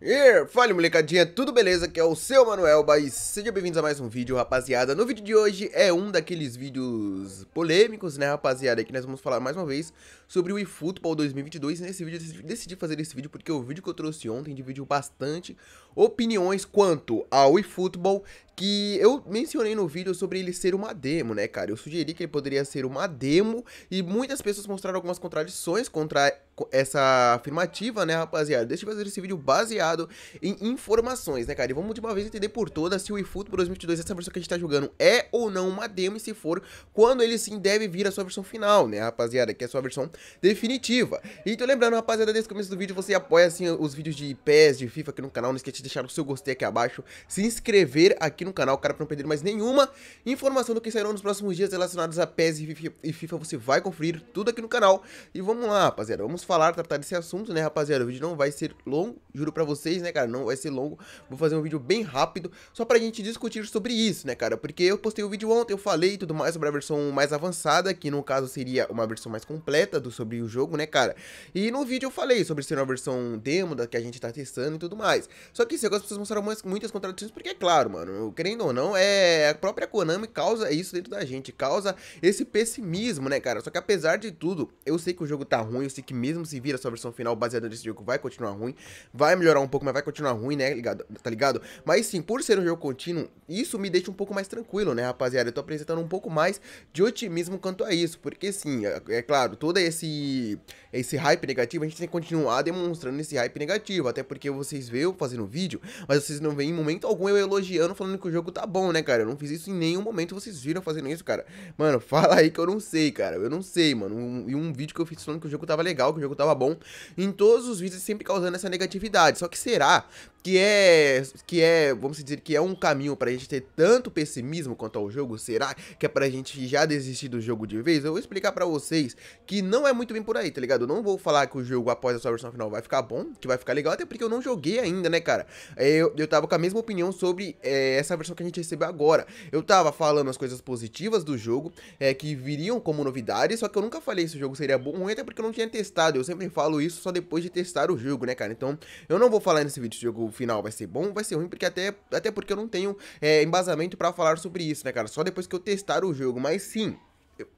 Yeah, fala molecadinha, tudo beleza? Aqui é o seu Manuel Baís, sejam bem-vindos a mais um vídeo, rapaziada. No vídeo de hoje é um daqueles vídeos polêmicos, né, rapaziada, que nós vamos falar mais uma vez sobre o eFootball 2022. Nesse vídeo eu decidi fazer esse vídeo porque o vídeo que eu trouxe ontem dividiu bastante opiniões quanto ao eFootball que eu mencionei no vídeo sobre ele ser uma demo, né, cara? Eu sugeri que ele poderia ser uma demo e muitas pessoas mostraram algumas contradições contra essa afirmativa, né, rapaziada? Deixa eu fazer esse vídeo baseado em informações, né, cara? E vamos de uma vez entender por todas se o eFootball 2022, essa versão que a gente tá jogando, é ou não uma demo e se for, quando ele sim deve vir a sua versão final, né, rapaziada? Que é a sua versão definitiva. Então lembrando, rapaziada, desde o começo do vídeo você apoia, assim, os vídeos de PES, de FIFA aqui no canal. Não esquece de deixar o seu gostei aqui abaixo, se inscrever aqui no no canal, cara, pra não perder mais nenhuma informação do que sairão nos próximos dias relacionados a PES e FIFA. Você vai conferir tudo aqui no canal. E vamos lá, rapaziada, vamos falar, tratar desse assunto, né, rapaziada? O vídeo não vai ser longo, juro pra vocês, né, cara? Não vai ser longo. Vou fazer um vídeo bem rápido, só pra gente discutir sobre isso, né, cara? Porque eu postei o vídeo ontem, eu falei tudo mais sobre a versão mais avançada, que no caso seria uma versão mais completa do sobre o jogo, né, cara? E no vídeo eu falei sobre ser uma versão demo da que a gente tá testando e tudo mais. Só que esse negócio pessoas mostraram muitas contradições, porque é claro, mano, querendo ou não, é a própria Konami causa isso dentro da gente, causa esse pessimismo, né, cara? Só que apesar de tudo, eu sei que o jogo tá ruim, eu sei que mesmo se vira sua versão final baseada nesse jogo, vai continuar ruim, vai melhorar um pouco, mas vai continuar ruim, né, ligado? tá ligado? Mas sim, por ser um jogo contínuo, isso me deixa um pouco mais tranquilo, né, rapaziada? Eu tô apresentando um pouco mais de otimismo quanto a isso, porque sim, é, é claro, todo esse, esse hype negativo, a gente tem que continuar demonstrando esse hype negativo, até porque vocês veem eu fazendo vídeo, mas vocês não veem em momento algum eu elogiando, falando que que o jogo tá bom, né, cara? Eu não fiz isso em nenhum momento, vocês viram fazendo isso, cara. Mano, fala aí que eu não sei, cara. Eu não sei, mano. Um, e um vídeo que eu fiz falando que o jogo tava legal, que o jogo tava bom. Em todos os vídeos é sempre causando essa negatividade. Só que será que é que é, vamos dizer, que é um caminho pra gente ter tanto pessimismo quanto ao jogo, será que é pra gente já desistir do jogo de vez? Eu vou explicar pra vocês que não é muito bem por aí, tá ligado? Eu não vou falar que o jogo após a sua versão final vai ficar bom, que vai ficar legal, até porque eu não joguei ainda, né, cara? É, eu, eu tava com a mesma opinião sobre é, essa versão que a gente recebeu agora. Eu tava falando as coisas positivas do jogo, é, que viriam como novidades, só que eu nunca falei se o jogo seria bom ou ruim, até porque eu não tinha testado. Eu sempre falo isso só depois de testar o jogo, né, cara? Então, eu não vou falar nesse vídeo se o jogo o final vai ser bom, vai ser ruim, porque até, até porque eu não tenho é, embasamento para falar sobre isso, né, cara? Só depois que eu testar o jogo, mas sim.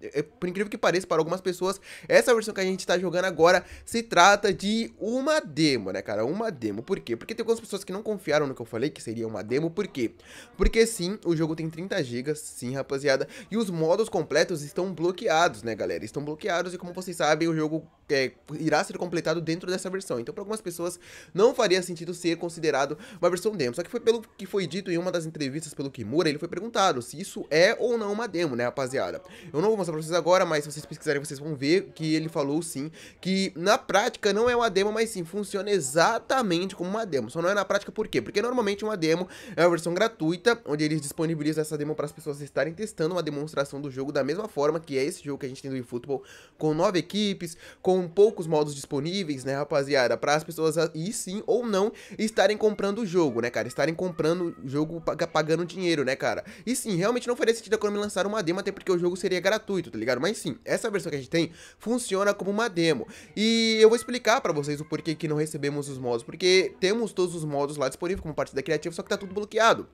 É, é, por incrível que pareça, para algumas pessoas, essa versão que a gente está jogando agora se trata de uma demo, né, cara? Uma demo. Por quê? Porque tem algumas pessoas que não confiaram no que eu falei, que seria uma demo. Por quê? Porque sim, o jogo tem 30 GB, sim, rapaziada. E os modos completos estão bloqueados, né, galera? Estão bloqueados e, como vocês sabem, o jogo é, irá ser completado dentro dessa versão. Então, para algumas pessoas, não faria sentido ser considerado uma versão demo. Só que foi pelo que foi dito em uma das entrevistas pelo Kimura, ele foi perguntado se isso é ou não uma demo, né, rapaziada? Eu não não vou mostrar pra vocês agora, mas se vocês pesquisarem, vocês vão ver que ele falou sim, que na prática não é uma demo, mas sim, funciona exatamente como uma demo. Só não é na prática por quê? Porque normalmente uma demo é uma versão gratuita, onde eles disponibilizam essa demo para as pessoas estarem testando uma demonstração do jogo da mesma forma que é esse jogo que a gente tem do eFootball, com nove equipes, com poucos modos disponíveis, né, rapaziada, para as pessoas e sim ou não estarem comprando o jogo, né, cara? Estarem comprando o jogo pagando dinheiro, né, cara? E sim, realmente não faria sentido a Konami lançar uma demo, até porque o jogo seria gratuito gratuito, tá ligado? Mas sim, essa versão que a gente tem funciona como uma demo. E eu vou explicar pra vocês o porquê que não recebemos os modos, porque temos todos os modos lá disponíveis como parte da criativa, só que tá tudo bloqueado.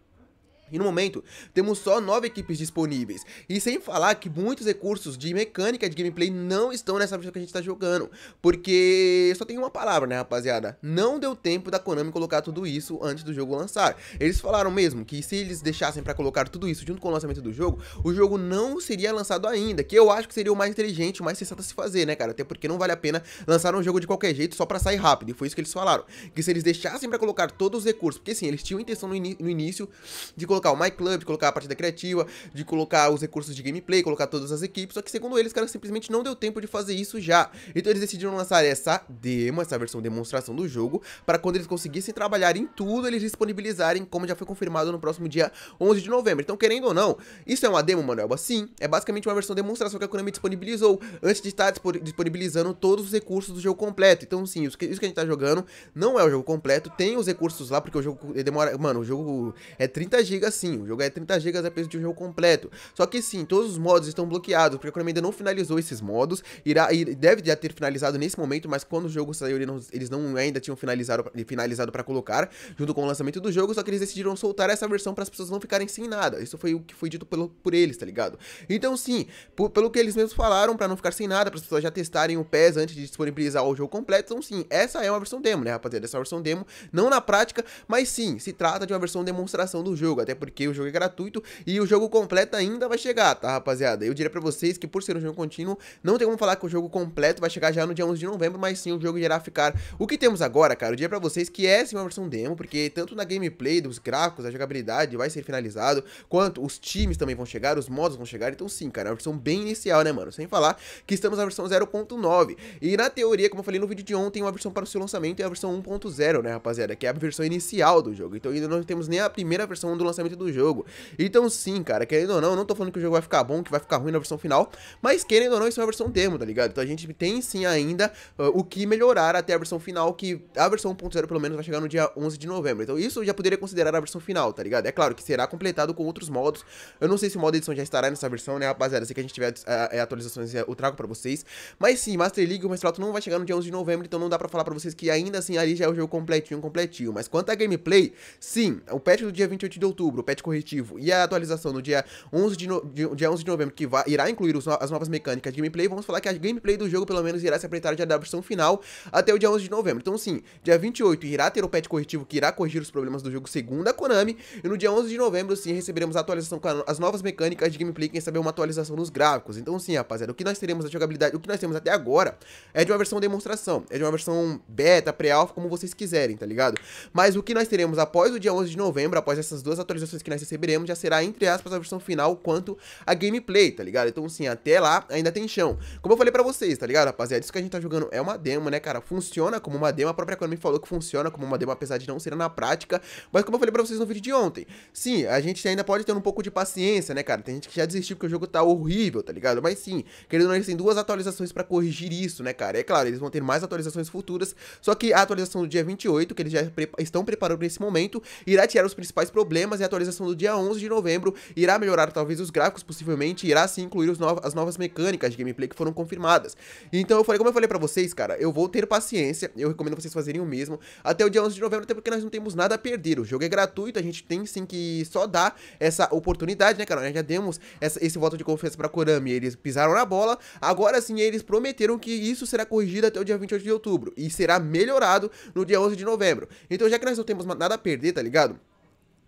E no momento, temos só 9 equipes disponíveis. E sem falar que muitos recursos de mecânica de gameplay não estão nessa versão que a gente está jogando. Porque só tem uma palavra, né, rapaziada? Não deu tempo da Konami colocar tudo isso antes do jogo lançar. Eles falaram mesmo que se eles deixassem para colocar tudo isso junto com o lançamento do jogo, o jogo não seria lançado ainda. Que eu acho que seria o mais inteligente, o mais sensato a se fazer, né, cara? Até porque não vale a pena lançar um jogo de qualquer jeito só para sair rápido. E foi isso que eles falaram. Que se eles deixassem para colocar todos os recursos, porque sim, eles tinham intenção no, no início de colocar colocar o Club, de colocar a partida criativa, de colocar os recursos de gameplay, colocar todas as equipes, só que segundo eles, cara, simplesmente não deu tempo de fazer isso já. Então eles decidiram lançar essa demo, essa versão demonstração do jogo, para quando eles conseguissem trabalhar em tudo, eles disponibilizarem, como já foi confirmado no próximo dia 11 de novembro. Então, querendo ou não, isso é uma demo, Manuelba? Sim, é basicamente uma versão demonstração que a Konami disponibilizou, antes de estar disponibilizando todos os recursos do jogo completo. Então, sim, isso que a gente tá jogando não é o jogo completo, tem os recursos lá, porque o jogo demora... Mano, o jogo é 30 GB GB é sim, o jogo é 30 GB a de um jogo completo. Só que sim, todos os modos estão bloqueados, porque a Konami ainda não finalizou esses modos, irá, deve já ter finalizado nesse momento, mas quando o jogo saiu eles não, eles não ainda tinham finalizado, finalizado para colocar, junto com o lançamento do jogo, só que eles decidiram soltar essa versão para as pessoas não ficarem sem nada. Isso foi o que foi dito pelo, por eles, tá ligado? Então sim, por, pelo que eles mesmos falaram, para não ficar sem nada, para as pessoas já testarem o PES antes de disponibilizar o jogo completo, então sim, essa é uma versão demo, né rapaziada? Essa é versão demo, não na prática, mas sim, se trata de uma versão demonstração do jogo, até porque o jogo é gratuito e o jogo completo ainda vai chegar, tá, rapaziada? Eu diria pra vocês que por ser um jogo contínuo, não tem como falar que o jogo completo vai chegar já no dia 11 de novembro, mas sim o jogo irá ficar. O que temos agora, cara, eu diria pra vocês que essa é uma versão demo, porque tanto na gameplay dos gráficos, a jogabilidade vai ser finalizado, quanto os times também vão chegar, os modos vão chegar, então sim, cara, é uma versão bem inicial, né, mano? Sem falar que estamos na versão 0.9. E na teoria, como eu falei no vídeo de ontem, uma versão para o seu lançamento é a versão 1.0, né, rapaziada? Que é a versão inicial do jogo. Então ainda não temos nem a primeira versão do lançamento do jogo. Então sim, cara, querendo ou não, não tô falando que o jogo vai ficar bom, que vai ficar ruim na versão final, mas querendo ou não, isso é uma versão demo, tá ligado? Então a gente tem sim ainda uh, o que melhorar até a versão final, que a versão 1.0 pelo menos vai chegar no dia 11 de novembro. Então isso eu já poderia considerar a versão final, tá ligado? É claro que será completado com outros modos. Eu não sei se o modo edição já estará nessa versão, né, rapaziada? Se que a gente tiver uh, é, atualizações, é, eu trago pra vocês. Mas sim, Master League, o Mestrato não vai chegar no dia 11 de novembro, então não dá pra falar pra vocês que ainda assim ali já é o jogo completinho, completinho. Mas quanto à gameplay, sim, o patch do dia 28 de outubro outubro, o patch corretivo e a atualização no dia 11 de, no... dia 11 de novembro, que vai... irá incluir as novas mecânicas de gameplay, vamos falar que a gameplay do jogo pelo menos irá se apresentar de adaptação final até o dia 11 de novembro. Então sim, dia 28 irá ter o patch corretivo que irá corrigir os problemas do jogo segundo a Konami, e no dia 11 de novembro sim receberemos a atualização com as novas mecânicas de gameplay, quem sabe uma atualização nos gráficos. Então sim, rapaziada, o que nós teremos da jogabilidade, o que nós temos até agora é de uma versão demonstração, é de uma versão beta, pré-alpha, como vocês quiserem, tá ligado? Mas o que nós teremos após o dia 11 de novembro, após essas duas atualizações atualizações que nós receberemos já será, entre aspas, a versão final quanto a gameplay, tá ligado? Então, assim, até lá ainda tem chão. Como eu falei pra vocês, tá ligado, rapaziada? Isso que a gente tá jogando é uma demo, né, cara? Funciona como uma demo. A própria Konami falou que funciona como uma demo, apesar de não ser na prática. Mas como eu falei pra vocês no vídeo de ontem, sim, a gente ainda pode ter um pouco de paciência, né, cara? Tem gente que já desistiu porque o jogo tá horrível, tá ligado? Mas sim, querendo ou não, eles têm duas atualizações pra corrigir isso, né, cara? É claro, eles vão ter mais atualizações futuras, só que a atualização do dia 28, que eles já pre estão preparando nesse momento, irá tirar os principais problemas e a atualização do dia 11 de novembro irá melhorar talvez os gráficos, possivelmente, irá sim incluir no as novas mecânicas de gameplay que foram confirmadas. Então eu falei, como eu falei pra vocês, cara, eu vou ter paciência, eu recomendo vocês fazerem o mesmo, até o dia 11 de novembro, até porque nós não temos nada a perder, o jogo é gratuito, a gente tem sim que só dar essa oportunidade, né, cara, nós já demos essa, esse voto de confiança pra Kurami eles pisaram na bola, agora sim eles prometeram que isso será corrigido até o dia 28 de outubro, e será melhorado no dia 11 de novembro. Então já que nós não temos nada a perder, tá ligado?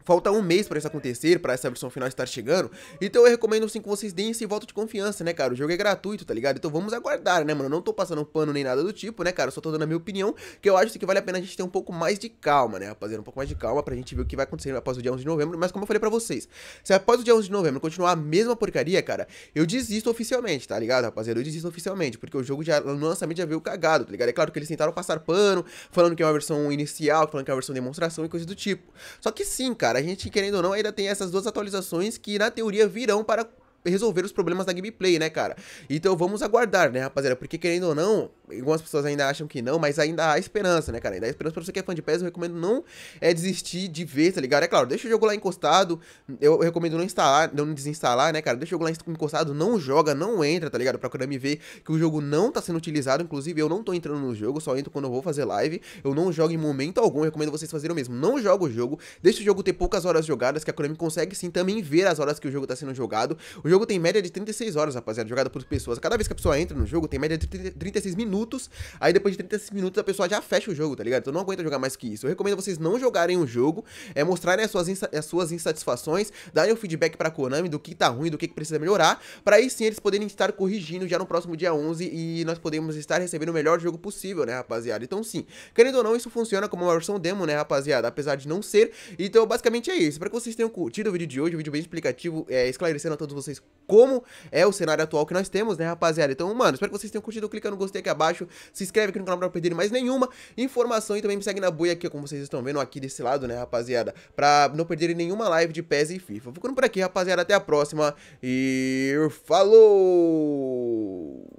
falta um mês para isso acontecer, para essa versão final estar chegando. Então eu recomendo assim que vocês deem esse voto de confiança, né, cara? O jogo é gratuito, tá ligado? Então vamos aguardar, né, mano? Eu não tô passando pano nem nada do tipo, né, cara? Eu só tô dando a minha opinião, que eu acho que vale a pena a gente ter um pouco mais de calma, né, rapaziada? Um pouco mais de calma pra gente ver o que vai acontecer após o dia 11 de novembro. Mas como eu falei pra vocês, se após o dia 11 de novembro continuar a mesma porcaria, cara, eu desisto oficialmente, tá ligado, rapaziada? Eu desisto oficialmente, porque o jogo já no lançamento já veio cagado, tá ligado? É claro que eles tentaram passar pano, falando que é uma versão inicial, falando que é uma versão demonstração e coisa do tipo. Só que sim, cara, cara, a gente, querendo ou não, ainda tem essas duas atualizações que, na teoria, virão para resolver os problemas da gameplay, né, cara? Então vamos aguardar, né, rapaziada? Porque querendo ou não, algumas pessoas ainda acham que não, mas ainda há esperança, né, cara? Ainda há esperança pra você que é fã de PES, eu recomendo não é, desistir de ver, tá ligado? É claro, deixa o jogo lá encostado, eu recomendo não instalar, não desinstalar, né, cara? Deixa o jogo lá encostado, não joga, não entra, tá ligado? Procura me ver que o jogo não tá sendo utilizado, inclusive eu não tô entrando no jogo, só entro quando eu vou fazer live, eu não jogo em momento algum, recomendo vocês fazerem o mesmo. Não joga o jogo, deixa o jogo ter poucas horas jogadas, que a Konami consegue sim também ver as horas que o jogo tá sendo jogado, o o jogo tem média de 36 horas, rapaziada, jogada por pessoas. Cada vez que a pessoa entra no jogo, tem média de 30, 36 minutos. Aí depois de 36 minutos, a pessoa já fecha o jogo, tá ligado? Então não aguenta jogar mais que isso. Eu recomendo vocês não jogarem o jogo, é mostrarem as suas, as suas insatisfações, darem o um feedback pra Konami do que tá ruim, do que, que precisa melhorar, pra aí sim eles poderem estar corrigindo já no próximo dia 11 e nós podemos estar recebendo o melhor jogo possível, né, rapaziada? Então sim, querendo ou não, isso funciona como uma versão demo, né, rapaziada? Apesar de não ser. Então basicamente é isso. Espero que vocês tenham curtido o vídeo de hoje, um vídeo bem explicativo, é, esclarecendo a todos vocês vocês como é o cenário atual que nós temos, né, rapaziada? Então, mano, espero que vocês tenham curtido. Clica no gostei aqui abaixo, se inscreve aqui no canal pra não perder mais nenhuma informação e também me segue na buia aqui, como vocês estão vendo aqui desse lado, né, rapaziada? Pra não perderem nenhuma live de PES e FIFA. Ficando por aqui, rapaziada. Até a próxima e... Falou!